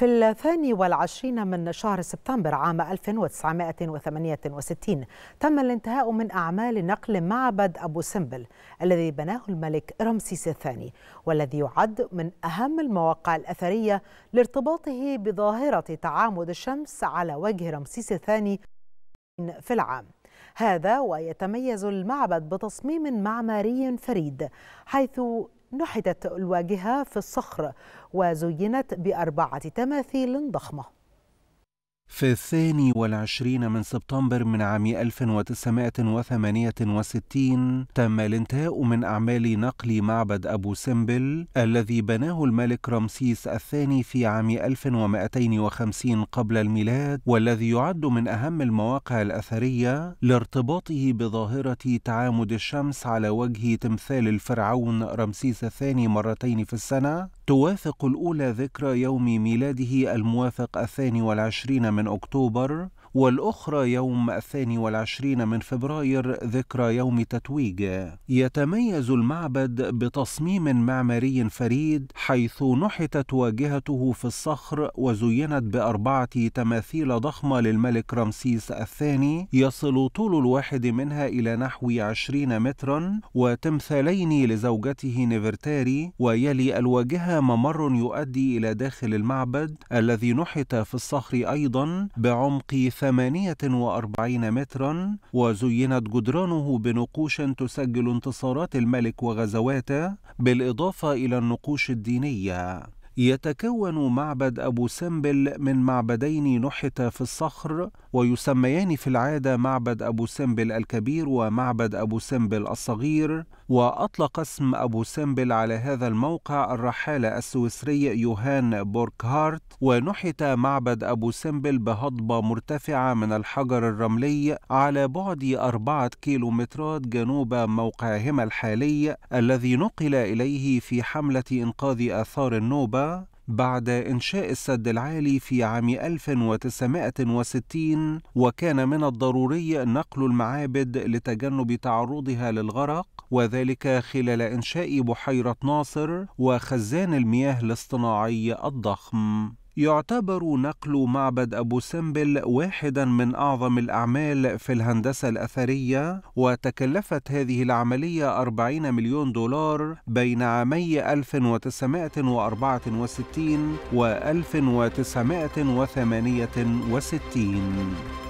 في الثاني والعشرين من شهر سبتمبر عام 1968 تم الانتهاء من أعمال نقل معبد أبو سمبل الذي بناه الملك رمسيس الثاني والذي يعد من أهم المواقع الأثرية لارتباطه بظاهرة تعامد الشمس على وجه رمسيس الثاني في العام هذا ويتميز المعبد بتصميم معماري فريد حيث نحتت الواجهة في الصخر وزينت بأربعة تماثيل ضخمة في الثاني والعشرين من سبتمبر من عام 1968 تم الانتهاء من أعمال نقل معبد أبو سمبل الذي بناه الملك رمسيس الثاني في عام 1250 قبل الميلاد والذي يعد من أهم المواقع الأثرية لارتباطه بظاهرة تعامد الشمس على وجه تمثال الفرعون رمسيس الثاني مرتين في السنة توافق الأولى ذكرى يوم ميلاده الموافق الثاني والعشرين من من أكتوبر والأخرى يوم 22 من فبراير ذكرى يوم تتويجه يتميز المعبد بتصميم معماري فريد حيث نحتت واجهته في الصخر وزينت بأربعة تماثيل ضخمة للملك رمسيس الثاني يصل طول الواحد منها إلى نحو 20 مترا وتمثالين لزوجته نيفرتاري ويلي الواجهة ممر يؤدي إلى داخل المعبد الذي نحت في الصخر أيضا بعمق 48 مترا وزينت جدرانه بنقوش تسجل انتصارات الملك وغزواته بالإضافة إلى النقوش الدينية يتكون معبد أبو سمبل من معبدين نحتا في الصخر ويسميان في العادة معبد أبو سمبل الكبير ومعبد أبو سمبل الصغير وأطلق اسم أبو سمبل على هذا الموقع الرحالة السويسري يوهان بوركهارت ونحت معبد أبو سمبل بهضبة مرتفعة من الحجر الرملي على بعد أربعة كيلومترات جنوب موقعهما الحالي الذي نقل إليه في حملة إنقاذ آثار النوبة بعد إنشاء السد العالي في عام 1960 وكان من الضروري نقل المعابد لتجنب تعرضها للغرق وذلك خلال إنشاء بحيرة ناصر وخزان المياه الاصطناعي الضخم يعتبر نقل معبد أبو سمبل واحدا من أعظم الأعمال في الهندسة الأثرية وتكلفت هذه العملية 40 مليون دولار بين عامي 1964 و 1968